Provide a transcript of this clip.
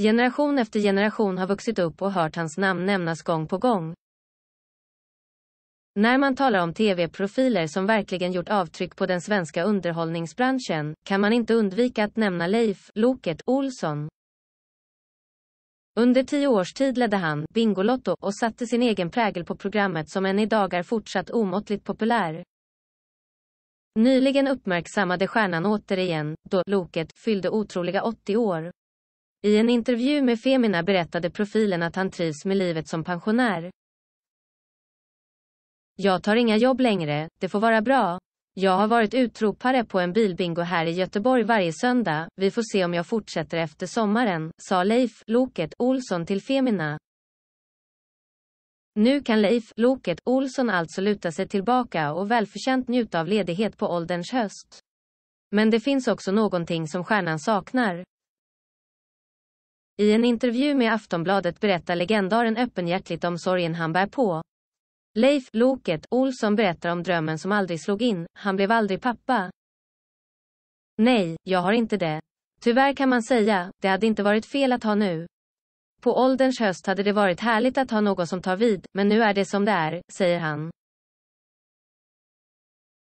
Generation efter generation har vuxit upp och hört hans namn nämnas gång på gång. När man talar om tv-profiler som verkligen gjort avtryck på den svenska underhållningsbranschen kan man inte undvika att nämna Leif ”Loket” Olsson. Under tio års tid ledde han Bingolotto och satte sin egen prägel på programmet som än i är fortsatt omåttligt populär. Nyligen uppmärksammade stjärnan återigen, då Loket fyllde otroliga 80 år. I en intervju med Femina berättade profilen att han trivs med livet som pensionär. Jag tar inga jobb längre, det får vara bra. Jag har varit utropare på en bilbingo här i Göteborg varje söndag, vi får se om jag fortsätter efter sommaren, sa Leif Loket Olsson till Femina. Nu kan Leif Loket Olsson alltså luta sig tillbaka och välförtjänt njuta av ledighet på ålderns höst. Men det finns också någonting som stjärnan saknar. I en intervju med Aftonbladet berättar legendaren öppenhjärtligt om sorgen han bär på. Leif Loket Olsson berättar om drömmen som aldrig slog in, han blev aldrig pappa. Nej, jag har inte det. Tyvärr kan man säga, det hade inte varit fel att ha nu. På ålderns höst hade det varit härligt att ha någon som tar vid, men nu är det som det är, säger han.